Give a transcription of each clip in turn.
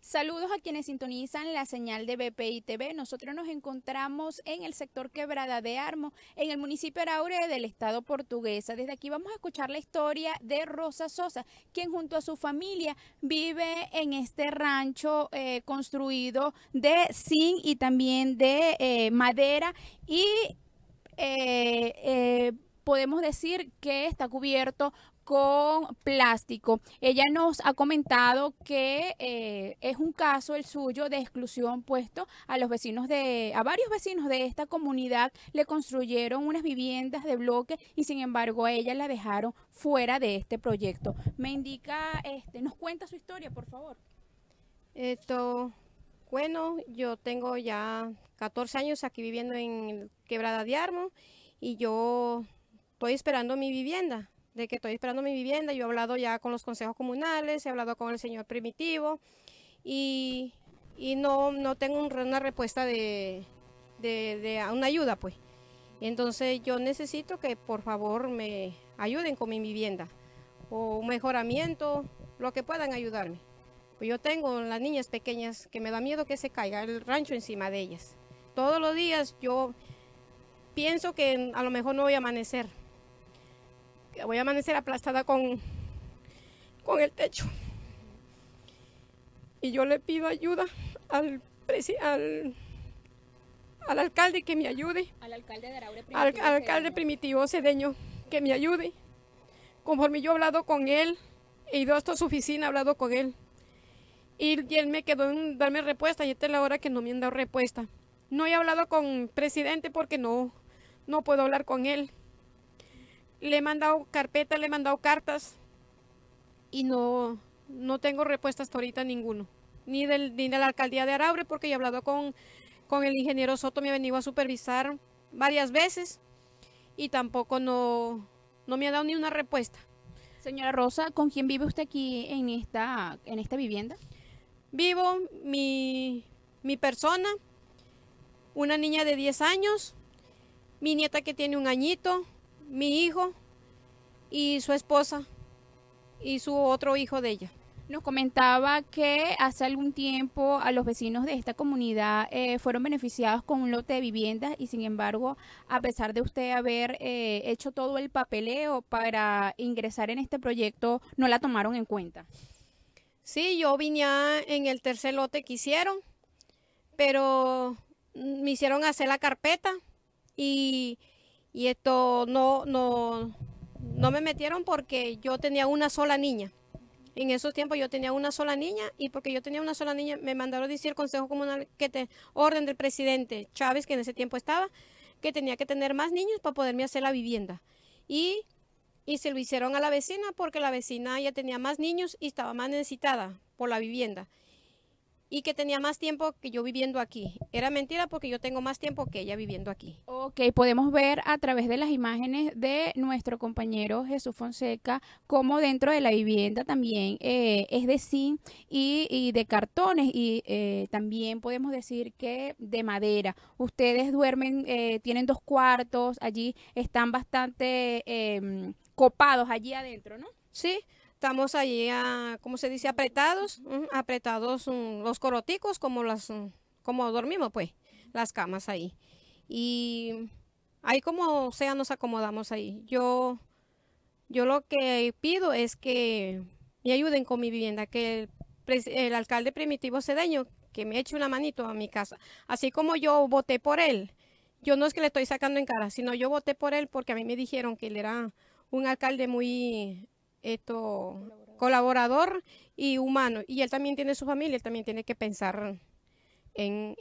Saludos a quienes sintonizan la señal de BPI TV. Nosotros nos encontramos en el sector Quebrada de Armo, en el municipio Araure del estado portuguesa. Desde aquí vamos a escuchar la historia de Rosa Sosa, quien junto a su familia vive en este rancho eh, construido de zinc y también de eh, madera y eh, podemos decir que está cubierto con plástico. Ella nos ha comentado que eh, es un caso el suyo de exclusión puesto a los vecinos de, a varios vecinos de esta comunidad le construyeron unas viviendas de bloque y sin embargo a ella la dejaron fuera de este proyecto. Me indica, este, nos cuenta su historia, por favor. Esto, bueno, yo tengo ya 14 años aquí viviendo en Quebrada de Armo y yo estoy esperando mi vivienda de que estoy esperando mi vivienda. Yo he hablado ya con los consejos comunales, he hablado con el señor Primitivo y, no, no tengo una respuesta de, de, una ayuda, pues. Entonces yo necesito que por favor me ayuden con mi vivienda o un mejoramiento, lo que puedan ayudarme. Pues yo tengo las niñas pequeñas que me da miedo que se caiga el rancho encima de ellas. Todos los días yo pienso que a lo mejor no voy a amanecer voy a amanecer aplastada con, con el techo. Y yo le pido ayuda al, al, alcalde que me ayude. Al alcalde de Primitivo. Al, alcalde Primitivo Cedeño que me ayude. Conforme yo he hablado con él, he ido hasta su oficina, he hablado con él. Y, él me quedó en darme respuesta y esta es la hora que no me han dado respuesta. No he hablado con presidente porque no, no puedo hablar con él le he mandado carpetas, le he mandado cartas y no, no tengo respuesta hasta ahorita ninguno. Ni, del, ni de la alcaldía de Araure, porque he hablado con, el ingeniero Soto, me ha venido a supervisar varias veces y tampoco no, no me ha dado ni una respuesta. Señora Rosa, ¿con quién vive usted aquí en esta, en esta vivienda? Vivo mi, mi persona, una niña de 10 años, mi nieta que tiene un añito, mi hijo y su esposa y su otro hijo de ella. Nos comentaba que hace algún tiempo a los vecinos de esta comunidad eh, fueron beneficiados con un lote de viviendas y sin embargo, a pesar de usted haber eh, hecho todo el papeleo para ingresar en este proyecto, no la tomaron en cuenta. Sí, yo vine en el tercer lote que hicieron, pero me hicieron hacer la carpeta y y esto no, no, no me metieron porque yo tenía una sola niña. En esos tiempos yo tenía una sola niña y porque yo tenía una sola niña me mandaron decir el Consejo Comunal que te, orden del presidente Chávez, que en ese tiempo estaba, que tenía que tener más niños para poderme hacer la vivienda. Y, y se lo hicieron a la vecina porque la vecina ya tenía más niños y estaba más necesitada por la vivienda y que tenía más tiempo que yo viviendo aquí. Era mentira porque yo tengo más tiempo que ella viviendo aquí. Ok, podemos ver a través de las imágenes de nuestro compañero Jesús Fonseca cómo dentro de la vivienda también eh, es de zinc y, de cartones y eh, también podemos decir que de madera. Ustedes duermen, eh, tienen dos cuartos, allí están bastante em, copados allí adentro, ¿no? Sí, estamos allí, a, ¿cómo se dice? Apretados, apretados mm, los coroticos, como, las, mm, como dormimos, pues, las camas ahí. Y ahí como sea nos acomodamos ahí. Yo, yo lo que pido es que me ayuden con mi vivienda, que el, alcalde primitivo Cedeño, que me eche una manito a mi casa. Así como yo voté por él, yo no es que le estoy sacando en cara, sino yo voté por él porque a mí me dijeron que él era un alcalde muy esto colaborador. y humano. Y él también tiene su familia, él también tiene que pensar en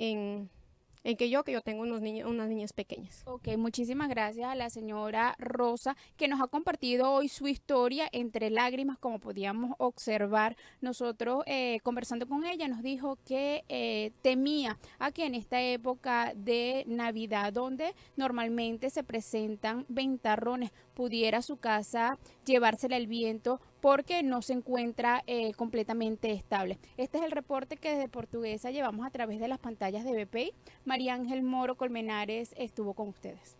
en que yo, que yo tengo unos niños, unas niñas pequeñas. Ok, muchísimas gracias a la señora Rosa que nos ha compartido hoy su historia entre lágrimas, como podíamos observar nosotros eh, conversando con ella, nos dijo que eh, temía a que en esta época de Navidad, donde normalmente se presentan ventarrones, pudiera su casa llevársela el viento porque no se encuentra eh, completamente estable. Este es el reporte que desde Portuguesa llevamos a través de las pantallas de BPI. María Ángel Moro Colmenares estuvo con ustedes.